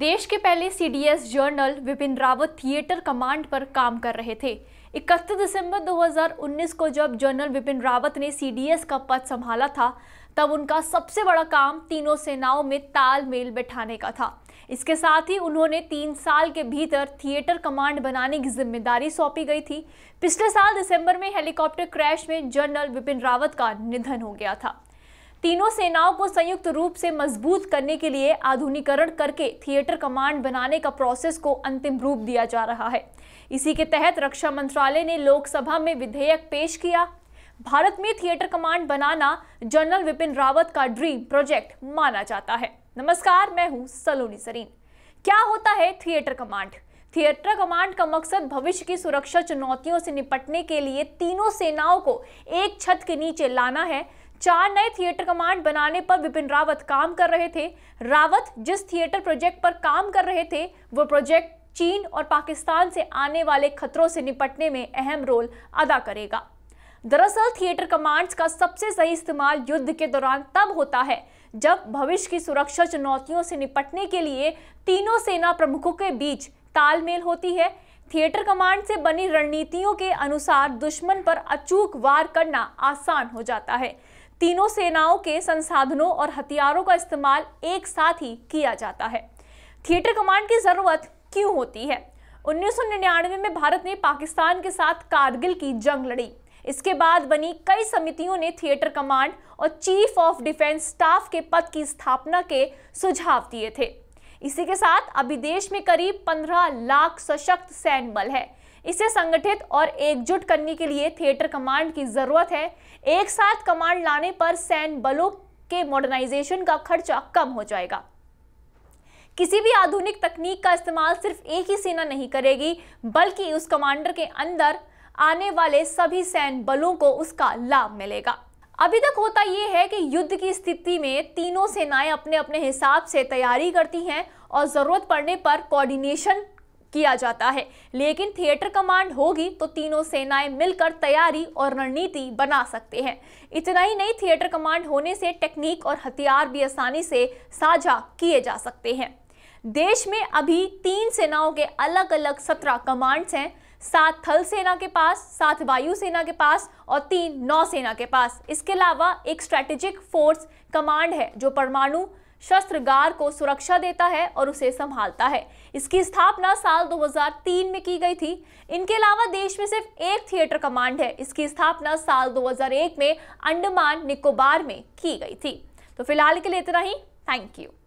देश के पहले CDS general Vipin Rawat theatre command पर काम कर रहे थे 31 दिसंबर 2019 को जब जनरल विपिन रावत ने सीडीएस का पद संभाला था तब उनका सबसे बड़ा काम तीनों सेनाओं में तालमेल बैठाने का था इसके साथ ही उन्होंने तीन साल के भीतर थिएटर कमांड बनाने की जिम्मेदारी सौंपी गई थी पिछले साल दिसंबर में हेलीकॉप्टर क्रैश में जनरल विपिन रावत का निधन हो गया था तीनों सेनाओं को संयुक्त रूप से मजबूत करने के लिए आधुनिकरण करके थिएटर कमांड बनाने का प्रोसेस को अंतिम रूप दिया जा रहा है इसी के तहत रक्षा मंत्रालय ने लोकसभा में विधेयक पेश किया भारत में थिएटर कमांड बनाना जनरल विपिन रावत का ड्रीम प्रोजेक्ट माना जाता है नमस्कार मैं हूँ सलोनी सरीन क्या होता है थिएटर कमांड थिएटर कमांड का मकसद भविष्य की सुरक्षा चुनौतियों से निपटने के लिए तीनों सेनाओं को एक छत के नीचे लाना है चार नए थिएटर कमांड बनाने पर विपिन रावत काम कर रहे थे रावत जिस थिएटर प्रोजेक्ट पर काम कर रहे थे वो प्रोजेक्ट चीन और पाकिस्तान से आने वाले खतरों से निपटने में अहम रोल अदा करेगा दरअसल थिएटर कमांड्स का सबसे सही इस्तेमाल युद्ध के दौरान तब होता है जब भविष्य की सुरक्षा चुनौतियों से निपटने के लिए तीनों सेना प्रमुखों के बीच तालमेल होती है थिएटर कमांड से बनी रणनीतियों के अनुसार दुश्मन पर अचूक वार करना आसान हो जाता है तीनों सेनाओं के संसाधनों और हथियारों का इस्तेमाल एक साथ ही किया जाता है थिएटर कमांड की ज़रूरत क्यों होती है 1999 में भारत ने पाकिस्तान के साथ कारगिल की जंग लड़ी इसके बाद बनी कई समितियों ने थिएटर कमांड और चीफ ऑफ डिफेंस स्टाफ के पद की स्थापना के सुझाव दिए थे इसी के साथ अभी देश में करीब 15 लाख सशक्त सैन्य बल है इसे संगठित और एकजुट करने के लिए थिएटर कमांड की ज़रूरत है एक साथ कमांड लाने पर सैन्य बलों के मॉडर्नाइजेशन का खर्चा कम हो जाएगा किसी भी आधुनिक तकनीक का इस्तेमाल सिर्फ एक ही सेना नहीं करेगी बल्कि उस कमांडर के अंदर आने वाले सभी सैन्य बलों को उसका लाभ मिलेगा अभी तक होता यह है कि युद्ध की स्थिति में तीनों सेनाएं अपने अपने हिसाब से तैयारी करती हैं और ज़रूरत पड़ने पर कोऑर्डिनेशन किया जाता है लेकिन थिएटर कमांड होगी तो तीनों सेनाएं मिलकर तैयारी और रणनीति बना सकते हैं इतना ही नहीं थिएटर कमांड होने से टेक्निक और हथियार भी आसानी से साझा किए जा सकते हैं देश में अभी तीन सेनाओं के अलग अलग सत्रह कमांड्स हैं सात थल सेना के पास सात वायुसेना के पास और तीन नौसेना के पास इसके अलावा एक स्ट्रैटेजिक फोर्स कमांड है जो परमाणु शस्त्रगार को सुरक्षा देता है और उसे संभालता है इसकी स्थापना साल 2003 में की गई थी इनके अलावा देश में सिर्फ एक थिएटर कमांड है इसकी स्थापना साल 2001 में अंडमान निकोबार में की गई थी तो फिलहाल के लिए इतना ही थैंक यू